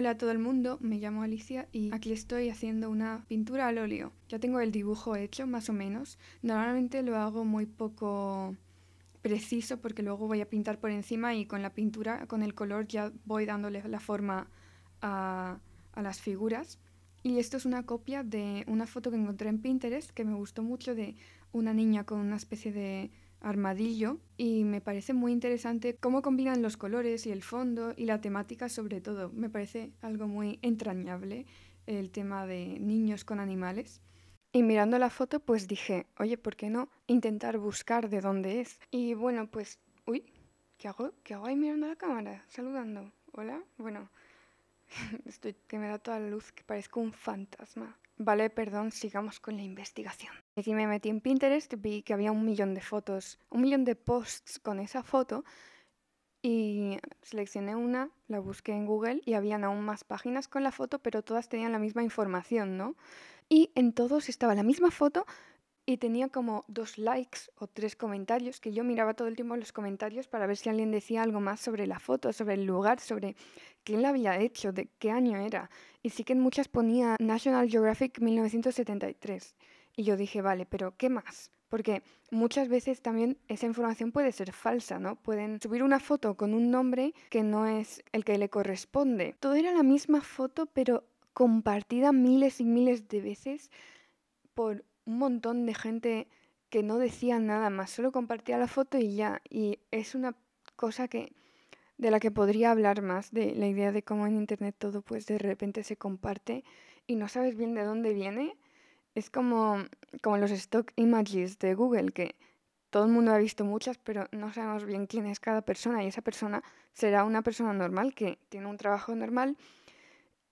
Hola a todo el mundo, me llamo Alicia y aquí estoy haciendo una pintura al óleo. Ya tengo el dibujo hecho, más o menos. Normalmente lo hago muy poco preciso porque luego voy a pintar por encima y con la pintura, con el color ya voy dándole la forma a, las figuras. Y esto es una copia de una foto que encontré en Pinterest que me gustó mucho de una niña con una especie de armadillo y me parece muy interesante cómo combinan los colores y el fondo y la temática sobre todo. Me parece algo muy entrañable el tema de niños con animales. Y mirando la foto pues dije, oye, ¿por qué no intentar buscar de dónde es? Y bueno, pues, uy, ¿qué hago? ahí mirando la cámara? Saludando. Hola. Bueno, estoy que me da toda la luz que parezco un fantasma. Vale, perdón, sigamos con la investigación. Aquí me metí en Pinterest, vi que había un millón de fotos, un millón de posts con esa foto y seleccioné una, la busqué en Google y habían aún más páginas con la foto, pero todas tenían la misma información, ¿no? Y en todos estaba la misma foto, y tenía como dos likes o tres comentarios, que yo miraba todo el tiempo los comentarios para ver si alguien decía algo más sobre la foto, sobre el lugar, sobre quién la había hecho, de qué año era. Y sí que en muchas ponía National Geographic 1973. Y yo dije, vale, pero ¿qué más? Porque muchas veces también esa información puede ser falsa, ¿no? Pueden subir una foto con un nombre que no es el que le corresponde. Todo era la misma foto, pero compartida miles y miles de veces por un montón de gente que no decía nada más, solo compartía la foto y ya. Y es una cosa que de la que podría hablar más, de la idea de cómo en Internet todo pues de repente se comparte y no sabes bien de dónde viene. Es como, como los stock images de Google, que todo el mundo ha visto muchas, pero no sabemos bien quién es cada persona y esa persona será una persona normal que tiene un trabajo normal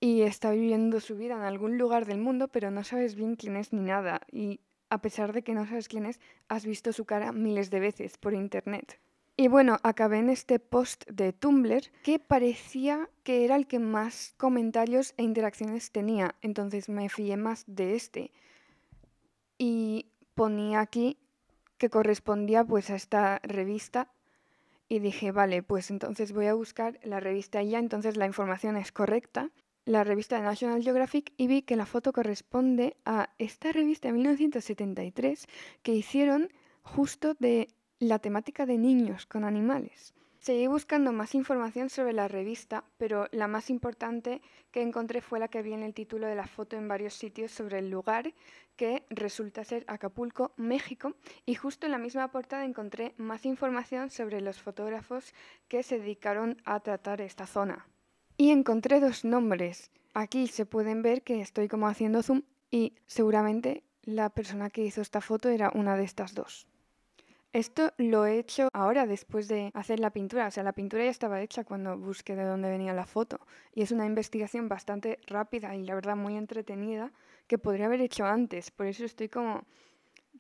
y está viviendo su vida en algún lugar del mundo, pero no sabes bien quién es ni nada. Y a pesar de que no sabes quién es, has visto su cara miles de veces por internet. Y bueno, acabé en este post de Tumblr que parecía que era el que más comentarios e interacciones tenía, entonces me fié más de este. Y ponía aquí que correspondía pues a esta revista y dije, vale, pues entonces voy a buscar la revista ya, entonces la información es correcta la revista National Geographic y vi que la foto corresponde a esta revista de 1973 que hicieron justo de la temática de niños con animales. Seguí buscando más información sobre la revista, pero la más importante que encontré fue la que vi en el título de la foto en varios sitios sobre el lugar, que resulta ser Acapulco, México, y justo en la misma portada encontré más información sobre los fotógrafos que se dedicaron a tratar esta zona. Y encontré dos nombres. Aquí se pueden ver que estoy como haciendo zoom y seguramente la persona que hizo esta foto era una de estas dos. Esto lo he hecho ahora después de hacer la pintura, o sea, la pintura ya estaba hecha cuando busqué de dónde venía la foto y es una investigación bastante rápida y la verdad muy entretenida que podría haber hecho antes, por eso estoy como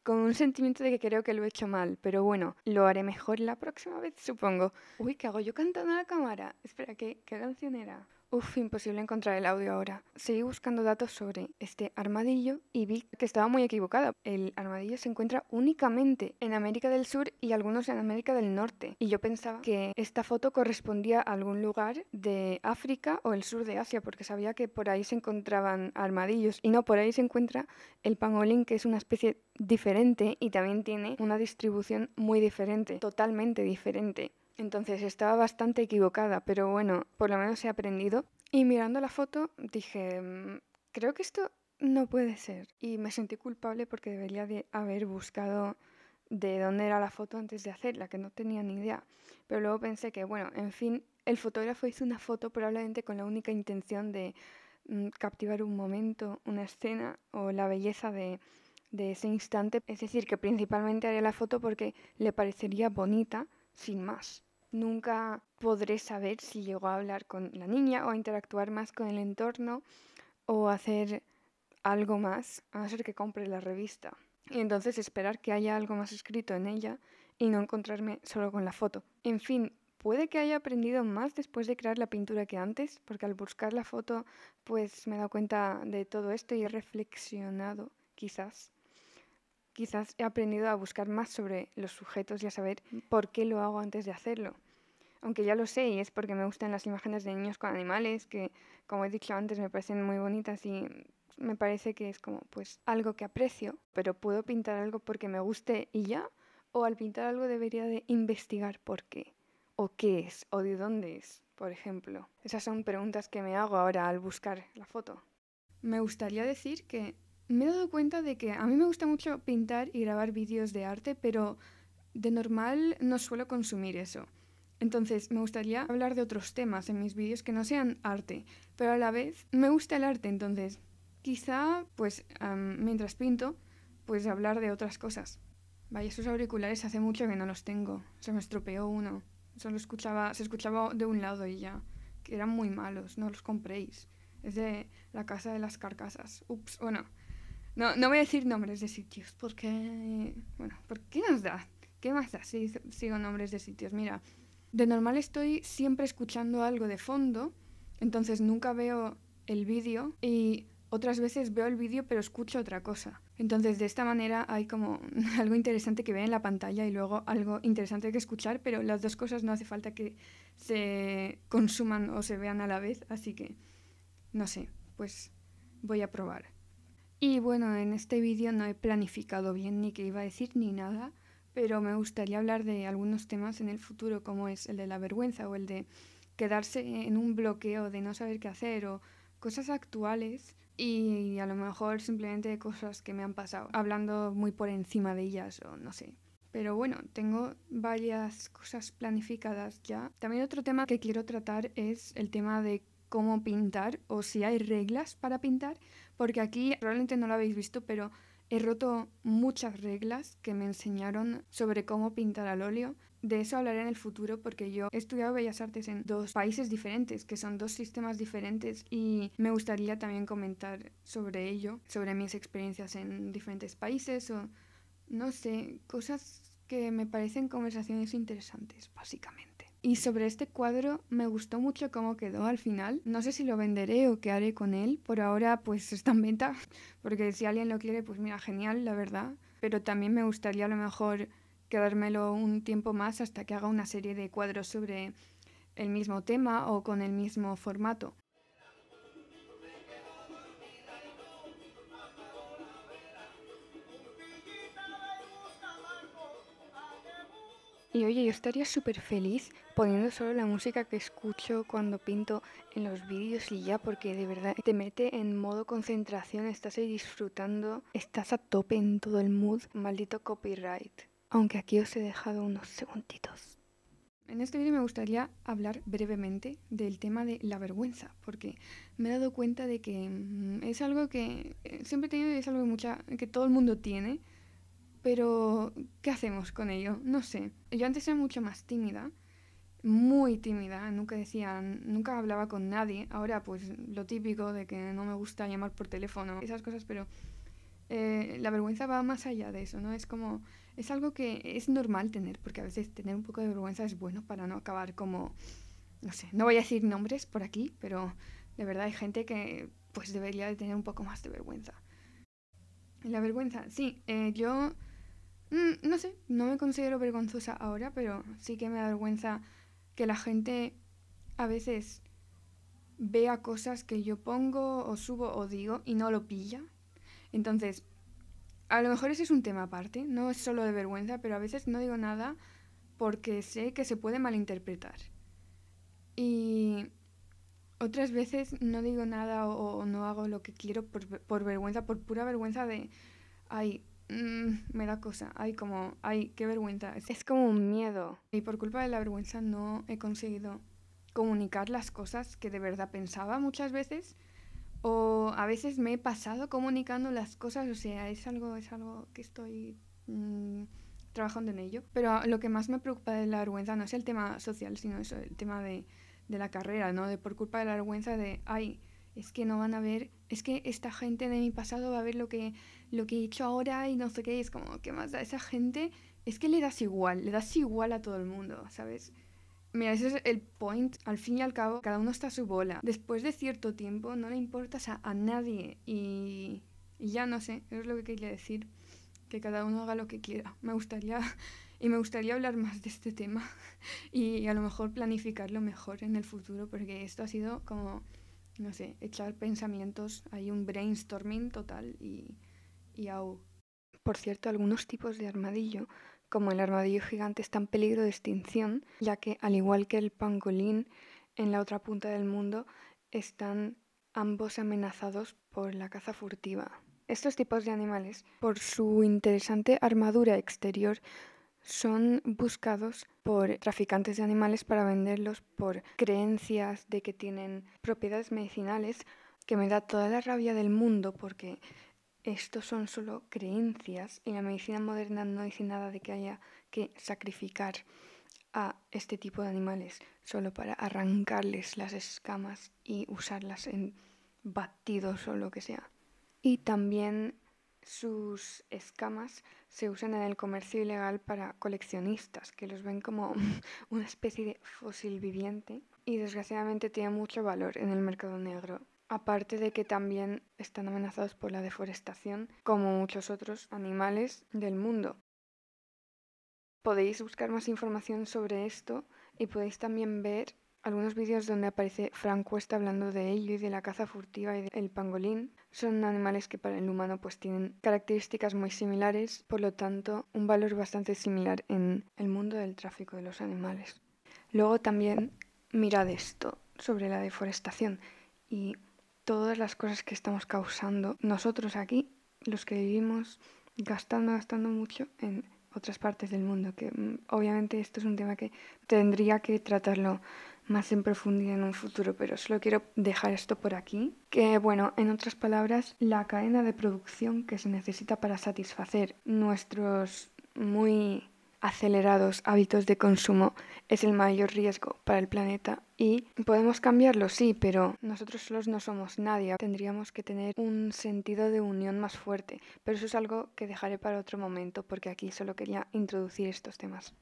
con un sentimiento de que creo que lo he hecho mal, pero bueno, lo haré mejor la próxima vez, supongo. Uy, ¿qué hago yo cantando a la cámara? Espera, ¿qué, qué canción era? Uf, imposible encontrar el audio ahora. Seguí buscando datos sobre este armadillo y vi que estaba muy equivocada. El armadillo se encuentra únicamente en América del Sur y algunos en América del Norte. Y yo pensaba que esta foto correspondía a algún lugar de África o el sur de Asia, porque sabía que por ahí se encontraban armadillos. Y no, por ahí se encuentra el pangolín, que es una especie diferente y también tiene una distribución muy diferente, totalmente diferente. Entonces estaba bastante equivocada, pero bueno, por lo menos he aprendido. Y mirando la foto dije, mm, creo que esto no puede ser. Y me sentí culpable porque debería de haber buscado de dónde era la foto antes de hacerla, que no tenía ni idea. Pero luego pensé que, bueno, en fin, el fotógrafo hizo una foto probablemente con la única intención de mm, captivar un momento, una escena o la belleza de ese instante. Es decir, que principalmente haría la foto porque le parecería bonita, sin más. Nunca podré saber si llegó a hablar con la niña o a interactuar más con el entorno o hacer algo más, a no ser que compre la revista. Y entonces esperar que haya algo más escrito en ella y no encontrarme solo con la foto. En fin, puede que haya aprendido más después de crear la pintura que antes, porque al buscar la foto pues me he dado cuenta de todo esto y he reflexionado quizás quizás he aprendido a buscar más sobre los sujetos y a saber mm. por qué lo hago antes de hacerlo. Aunque ya lo sé y es porque me gustan las imágenes de niños con animales, que como he dicho antes me parecen muy bonitas y me parece que es como pues algo que aprecio, pero puedo pintar algo porque me guste y ya, o al pintar algo debería de investigar por qué, o qué es, o de dónde es, por ejemplo. Esas son preguntas que me hago ahora al buscar la foto. Me gustaría decir que me he dado cuenta de que a mí me gusta mucho pintar y grabar vídeos de arte, pero de normal no suelo consumir eso. Entonces, me gustaría hablar de otros temas en mis vídeos que no sean arte, pero a la vez me gusta el arte, entonces quizá, pues, mientras pinto, pues hablar de otras cosas. Vaya, esos auriculares hace mucho que no los tengo, se me estropeó uno, solo escuchaba, se escuchaba de un lado y ya, que eran muy malos, no los compréis. Es de la casa de las carcasas. Ups, bueno. No, no voy a decir nombres de sitios porque, bueno, ¿por qué nos da? ¿Qué más da si sigo nombres de sitios? Mira, de normal estoy siempre escuchando algo de fondo, entonces nunca veo el vídeo y otras veces veo el vídeo pero escucho otra cosa. Entonces de esta manera hay como algo interesante que ve en la pantalla y luego algo interesante que escuchar, pero las dos cosas no hace falta que se consuman o se vean a la vez, así que no sé, pues voy a probar. Y bueno, en este vídeo no he planificado bien ni qué iba a decir ni nada, pero me gustaría hablar de algunos temas en el futuro, como es el de la vergüenza o el de quedarse en un bloqueo de no saber qué hacer o cosas actuales y a lo mejor simplemente cosas que me han pasado, hablando muy por encima de ellas o no sé. Pero bueno, tengo varias cosas planificadas ya. También otro tema que quiero tratar es el tema de cómo pintar o si hay reglas para pintar, porque aquí probablemente no lo habéis visto, pero he roto muchas reglas que me enseñaron sobre cómo pintar al óleo. De eso hablaré en el futuro porque yo he estudiado bellas artes en dos países diferentes, que son dos sistemas diferentes y me gustaría también comentar sobre ello, sobre mis experiencias en diferentes países o no sé, cosas que me parecen conversaciones interesantes, básicamente. Y sobre este cuadro me gustó mucho cómo quedó al final. No sé si lo venderé o qué haré con él. Por ahora pues está en venta, porque si alguien lo quiere pues mira, genial, la verdad. Pero también me gustaría a lo mejor quedármelo un tiempo más hasta que haga una serie de cuadros sobre el mismo tema o con el mismo formato. Y oye, yo estaría súper feliz poniendo solo la música que escucho cuando pinto en los vídeos y ya, porque de verdad te mete en modo concentración, estás ahí disfrutando, estás a tope en todo el mood. Maldito copyright. Aunque aquí os he dejado unos segunditos. En este vídeo me gustaría hablar brevemente del tema de la vergüenza, porque me he dado cuenta de que mm, es algo que eh, siempre he tenido y es algo que, mucha, que todo el mundo tiene pero, ¿qué hacemos con ello? No sé. Yo antes era mucho más tímida, muy tímida, nunca decía, nunca hablaba con nadie. Ahora, pues lo típico de que no me gusta llamar por teléfono, esas cosas, pero eh, la vergüenza va más allá de eso, ¿no? Es como, es algo que es normal tener, porque a veces tener un poco de vergüenza es bueno para no acabar como, no sé, no voy a decir nombres por aquí, pero de verdad hay gente que pues debería de tener un poco más de vergüenza. La vergüenza, sí, eh, yo Mm, no sé, no me considero vergonzosa ahora, pero sí que me da vergüenza que la gente a veces vea cosas que yo pongo o subo o digo y no lo pilla. Entonces, a lo mejor ese es un tema aparte, no es solo de vergüenza, pero a veces no digo nada porque sé que se puede malinterpretar. Y otras veces no digo nada o, no hago lo que quiero por, por vergüenza, por pura vergüenza de, ay, Mm, me da cosa, ay, como, ay, qué vergüenza, es como un miedo. Y por culpa de la vergüenza no he conseguido comunicar las cosas que de verdad pensaba muchas veces o a veces me he pasado comunicando las cosas, o sea, es algo, es algo que estoy mm, trabajando en ello. Pero lo que más me preocupa de la vergüenza no es el tema social, sino es el tema de, de la carrera, ¿no? De por culpa de la vergüenza de, ay, es que no van a ver, es que esta gente de mi pasado va a ver lo que lo que he hecho ahora y no sé qué, es como, ¿qué más da esa gente? Es que le das igual, le das igual a todo el mundo, ¿sabes? Mira, ese es el point. Al fin y al cabo, cada uno está a su bola. Después de cierto tiempo, no le importas a, nadie. Y, ya no sé, eso es lo que quería decir. Que cada uno haga lo que quiera. Me gustaría, y me gustaría hablar más de este tema. Y, y a lo mejor planificarlo mejor en el futuro, porque esto ha sido como, no sé, echar pensamientos. Hay un brainstorming total y y AU. Por cierto, algunos tipos de armadillo, como el armadillo gigante, están en peligro de extinción, ya que, al igual que el pangolín, en la otra punta del mundo están ambos amenazados por la caza furtiva. Estos tipos de animales, por su interesante armadura exterior, son buscados por traficantes de animales para venderlos por creencias de que tienen propiedades medicinales, que me da toda la rabia del mundo porque estos son solo creencias y la medicina moderna no dice nada de que haya que sacrificar a este tipo de animales solo para arrancarles las escamas y usarlas en batidos o lo que sea. Y también sus escamas se usan en el comercio ilegal para coleccionistas que los ven como una especie de fósil viviente y desgraciadamente tiene mucho valor en el mercado negro. Aparte de que también están amenazados por la deforestación, como muchos otros animales del mundo. Podéis buscar más información sobre esto y podéis también ver algunos vídeos donde aparece Frank Cuesta hablando de ello y de la caza furtiva y del pangolín. Son animales que para el humano pues tienen características muy similares, por lo tanto un valor bastante similar en el mundo del tráfico de los animales. Luego también mirad esto sobre la deforestación y todas las cosas que estamos causando nosotros aquí, los que vivimos gastando, gastando mucho en otras partes del mundo, que mm, obviamente esto es un tema que tendría que tratarlo más en profundidad en un futuro, pero solo quiero dejar esto por aquí. Que bueno, en otras palabras, la cadena de producción que se necesita para satisfacer nuestros muy acelerados hábitos de consumo es el mayor riesgo para el planeta y podemos cambiarlo, sí, pero nosotros solos no somos nadie. Tendríamos que tener un sentido de unión más fuerte, pero eso es algo que dejaré para otro momento porque aquí solo quería introducir estos temas.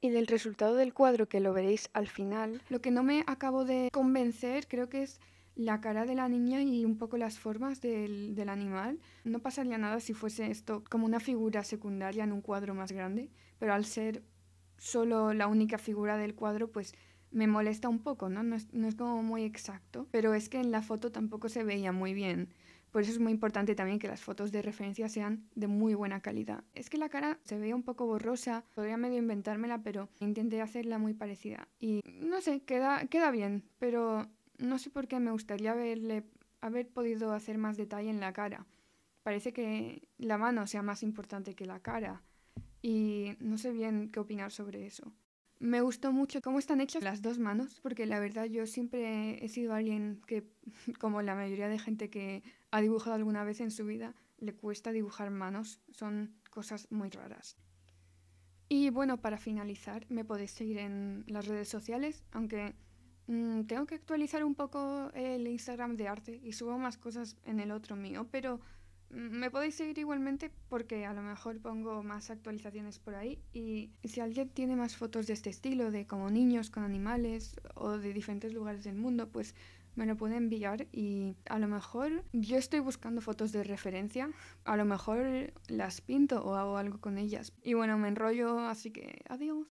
Y del resultado del cuadro, que lo veréis al final, lo que no me acabo de convencer creo que es la cara de la niña y un poco las formas del, animal. No pasaría nada si fuese esto como una figura secundaria en un cuadro más grande, pero al ser solo la única figura del cuadro, pues me molesta un poco, ¿no? No es, como muy exacto, pero es que en la foto tampoco se veía muy bien. Por eso es muy importante también que las fotos de referencia sean de muy buena calidad. Es que la cara se veía un poco borrosa, podría medio inventármela, pero intenté hacerla muy parecida. Y no sé, queda, queda bien, pero no sé por qué me gustaría haberle, haber podido hacer más detalle en la cara. Parece que la mano sea más importante que la cara. Y no sé bien qué opinar sobre eso. Me gustó mucho cómo están hechas las dos manos, porque la verdad yo siempre he sido alguien que, como la mayoría de gente que ha dibujado alguna vez en su vida, le cuesta dibujar manos. Son cosas muy raras. Y bueno, para finalizar, me podéis seguir en las redes sociales, aunque Mm, tengo que actualizar un poco el Instagram de arte y subo más cosas en el otro mío, pero mm, me podéis seguir igualmente porque a lo mejor pongo más actualizaciones por ahí y si alguien tiene más fotos de este estilo, de como niños con animales o de diferentes lugares del mundo, pues me lo puede enviar y a lo mejor yo estoy buscando fotos de referencia, a lo mejor las pinto o hago algo con ellas. Y bueno, me enrollo, así que adiós.